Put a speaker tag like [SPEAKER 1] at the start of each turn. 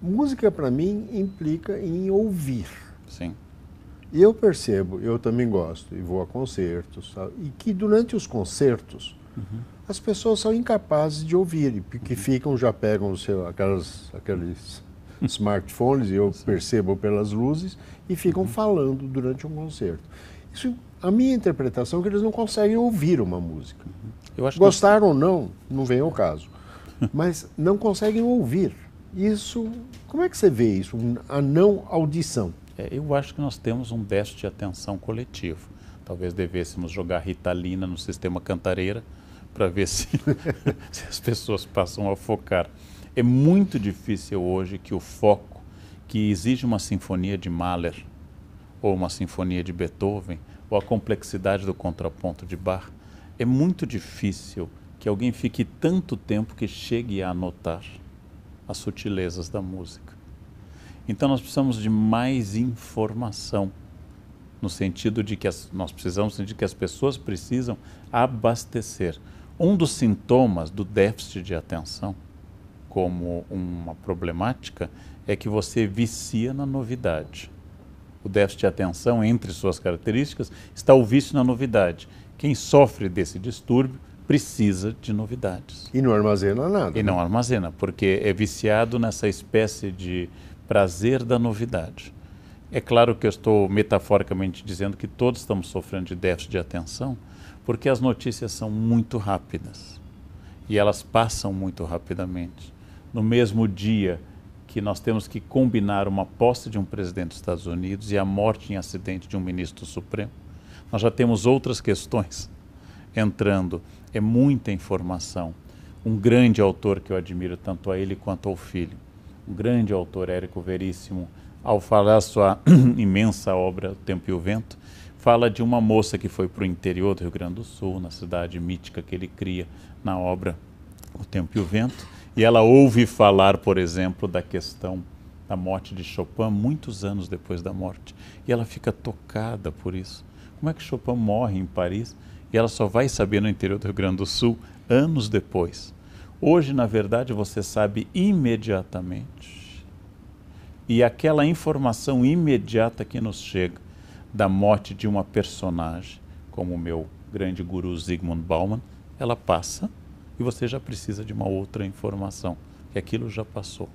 [SPEAKER 1] Música, para mim, implica em ouvir. Sim. Eu percebo, eu também gosto, e vou a concertos, sabe? e que durante os concertos, uhum. as pessoas são incapazes de ouvir, porque uhum. ficam, já pegam seu, aquelas, aqueles smartphones, e eu Sim. percebo pelas luzes, e ficam uhum. falando durante um concerto. Isso, a minha interpretação é que eles não conseguem ouvir uma música. Gostaram uhum. que... ou não, não vem ao caso. Mas não conseguem ouvir. Isso, como é que você vê isso, a
[SPEAKER 2] não audição? É, eu acho que nós temos um déficit de atenção coletivo. Talvez devêssemos jogar ritalina no sistema cantareira para ver se, se as pessoas passam a focar. É muito difícil hoje que o foco, que exige uma sinfonia de Mahler ou uma sinfonia de Beethoven, ou a complexidade do contraponto de Bach, é muito difícil que alguém fique tanto tempo que chegue a anotar as sutilezas da música. Então nós precisamos de mais informação, no sentido de que as, nós precisamos de que as pessoas precisam abastecer. Um dos sintomas do déficit de atenção, como uma problemática, é que você vicia na novidade. O déficit de atenção, entre suas características, está o vício na novidade. Quem sofre desse distúrbio precisa de novidades. E não armazena nada. E não né? armazena, porque é viciado nessa espécie de prazer da novidade. É claro que eu estou metaforicamente dizendo que todos estamos sofrendo de déficit de atenção, porque as notícias são muito rápidas e elas passam muito rapidamente. No mesmo dia que nós temos que combinar uma posse de um presidente dos Estados Unidos e a morte em acidente de um ministro Supremo, nós já temos outras questões entrando. É muita informação. Um grande autor que eu admiro, tanto a ele quanto ao filho. Um grande autor, Érico Veríssimo, ao falar sua imensa obra, O Tempo e o Vento, fala de uma moça que foi para o interior do Rio Grande do Sul, na cidade mítica que ele cria na obra O Tempo e o Vento, e ela ouve falar, por exemplo, da questão da morte de Chopin muitos anos depois da morte. E ela fica tocada por isso. Como é que Chopin morre em Paris e ela só vai saber no interior do Rio Grande do Sul anos depois. Hoje, na verdade, você sabe imediatamente. E aquela informação imediata que nos chega da morte de uma personagem, como o meu grande guru Zygmunt Bauman, ela passa e você já precisa de uma outra informação, que aquilo já passou.